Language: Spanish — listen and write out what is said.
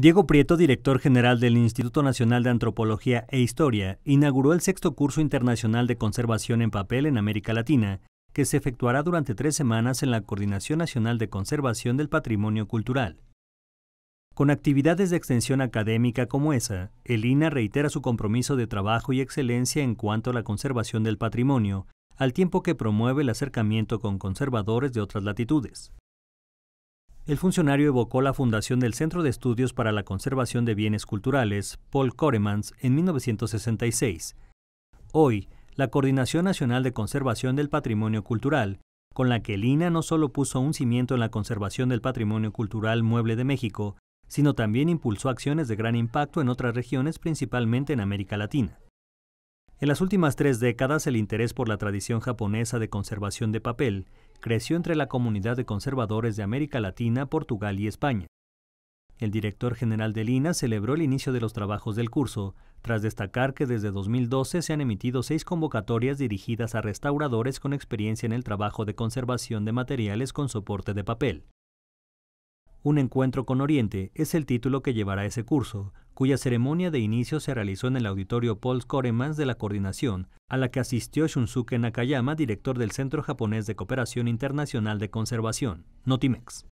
Diego Prieto, director general del Instituto Nacional de Antropología e Historia, inauguró el sexto curso internacional de conservación en papel en América Latina, que se efectuará durante tres semanas en la Coordinación Nacional de Conservación del Patrimonio Cultural. Con actividades de extensión académica como esa, el INA reitera su compromiso de trabajo y excelencia en cuanto a la conservación del patrimonio, al tiempo que promueve el acercamiento con conservadores de otras latitudes el funcionario evocó la fundación del Centro de Estudios para la Conservación de Bienes Culturales, Paul Coremans, en 1966. Hoy, la Coordinación Nacional de Conservación del Patrimonio Cultural, con la que el INA no solo puso un cimiento en la conservación del patrimonio cultural mueble de México, sino también impulsó acciones de gran impacto en otras regiones, principalmente en América Latina. En las últimas tres décadas, el interés por la tradición japonesa de conservación de papel creció entre la comunidad de conservadores de América Latina, Portugal y España. El director general del INA celebró el inicio de los trabajos del curso, tras destacar que desde 2012 se han emitido seis convocatorias dirigidas a restauradores con experiencia en el trabajo de conservación de materiales con soporte de papel. Un encuentro con Oriente es el título que llevará ese curso, cuya ceremonia de inicio se realizó en el auditorio Paul Koremans de la Coordinación, a la que asistió Shunsuke Nakayama, director del Centro Japonés de Cooperación Internacional de Conservación, Notimex.